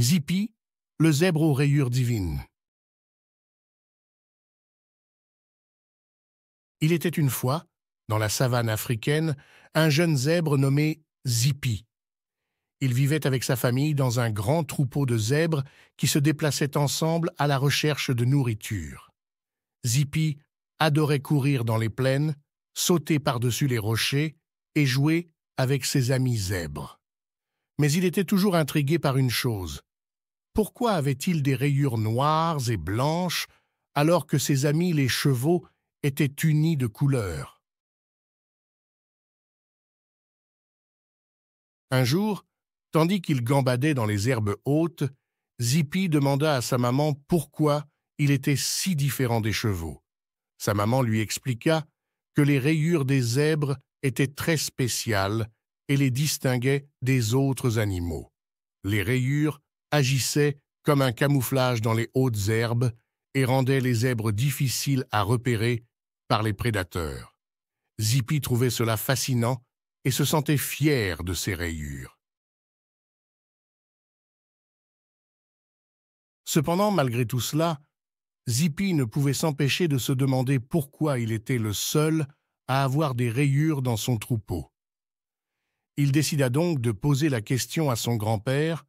Zippy, le zèbre aux rayures divines. Il était une fois, dans la savane africaine, un jeune zèbre nommé Zippy. Il vivait avec sa famille dans un grand troupeau de zèbres qui se déplaçaient ensemble à la recherche de nourriture. Zippy adorait courir dans les plaines, sauter par-dessus les rochers et jouer avec ses amis zèbres mais il était toujours intrigué par une chose. Pourquoi avait-il des rayures noires et blanches alors que ses amis les chevaux étaient unis de couleur Un jour, tandis qu'il gambadait dans les herbes hautes, Zippy demanda à sa maman pourquoi il était si différent des chevaux. Sa maman lui expliqua que les rayures des zèbres étaient très spéciales et les distinguait des autres animaux. Les rayures agissaient comme un camouflage dans les hautes herbes et rendaient les zèbres difficiles à repérer par les prédateurs. Zippy trouvait cela fascinant et se sentait fier de ses rayures. Cependant, malgré tout cela, Zippy ne pouvait s'empêcher de se demander pourquoi il était le seul à avoir des rayures dans son troupeau. Il décida donc de poser la question à son grand-père,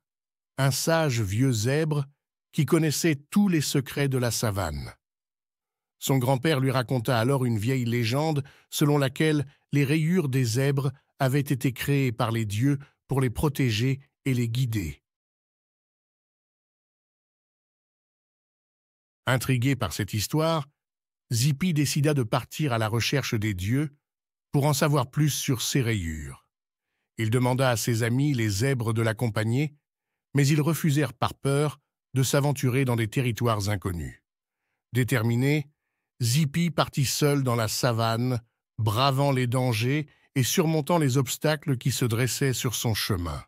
un sage vieux zèbre qui connaissait tous les secrets de la savane. Son grand-père lui raconta alors une vieille légende selon laquelle les rayures des zèbres avaient été créées par les dieux pour les protéger et les guider. Intrigué par cette histoire, Zippy décida de partir à la recherche des dieux pour en savoir plus sur ces rayures. Il demanda à ses amis, les zèbres, de l'accompagner, mais ils refusèrent par peur de s'aventurer dans des territoires inconnus. Déterminé, Zippy partit seul dans la savane, bravant les dangers et surmontant les obstacles qui se dressaient sur son chemin.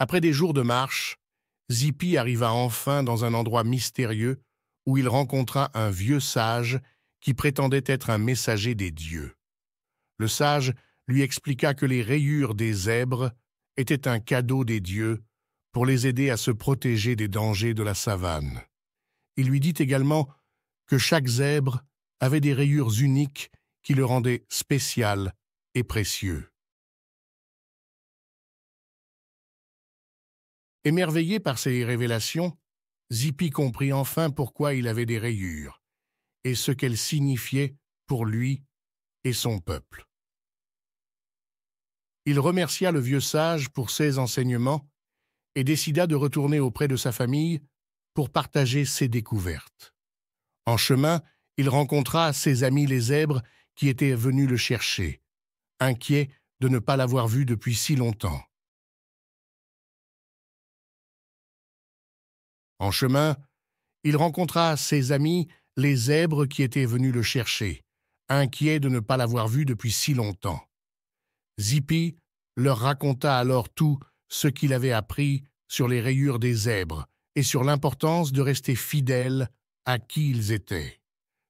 Après des jours de marche, Zippy arriva enfin dans un endroit mystérieux où il rencontra un vieux sage qui prétendait être un messager des dieux. Le sage lui expliqua que les rayures des zèbres étaient un cadeau des dieux pour les aider à se protéger des dangers de la savane. Il lui dit également que chaque zèbre avait des rayures uniques qui le rendaient spécial et précieux. Émerveillé par ces révélations, Zippy comprit enfin pourquoi il avait des rayures et ce qu'elle signifiait pour lui et son peuple. Il remercia le vieux sage pour ses enseignements et décida de retourner auprès de sa famille pour partager ses découvertes. En chemin, il rencontra ses amis les zèbres qui étaient venus le chercher, inquiets de ne pas l'avoir vu depuis si longtemps. En chemin, il rencontra ses amis les zèbres qui étaient venus le chercher, inquiets de ne pas l'avoir vu depuis si longtemps. Zippy leur raconta alors tout ce qu'il avait appris sur les rayures des zèbres et sur l'importance de rester fidèles à qui ils étaient.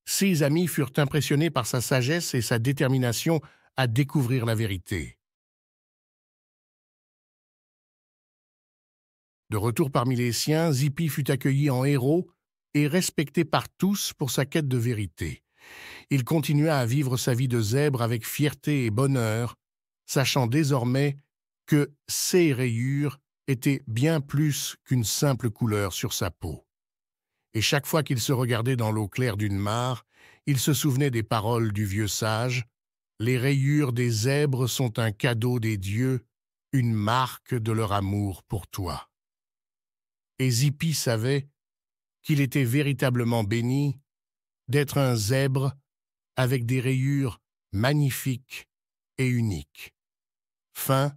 Ses amis furent impressionnés par sa sagesse et sa détermination à découvrir la vérité. De retour parmi les siens, Zippy fut accueilli en héros et respecté par tous pour sa quête de vérité. Il continua à vivre sa vie de zèbre avec fierté et bonheur, sachant désormais que ses rayures étaient bien plus qu'une simple couleur sur sa peau. Et chaque fois qu'il se regardait dans l'eau claire d'une mare, il se souvenait des paroles du vieux sage Les rayures des zèbres sont un cadeau des dieux, une marque de leur amour pour toi. Et Zippy savait qu'il était véritablement béni d'être un zèbre avec des rayures magnifiques et uniques. Fin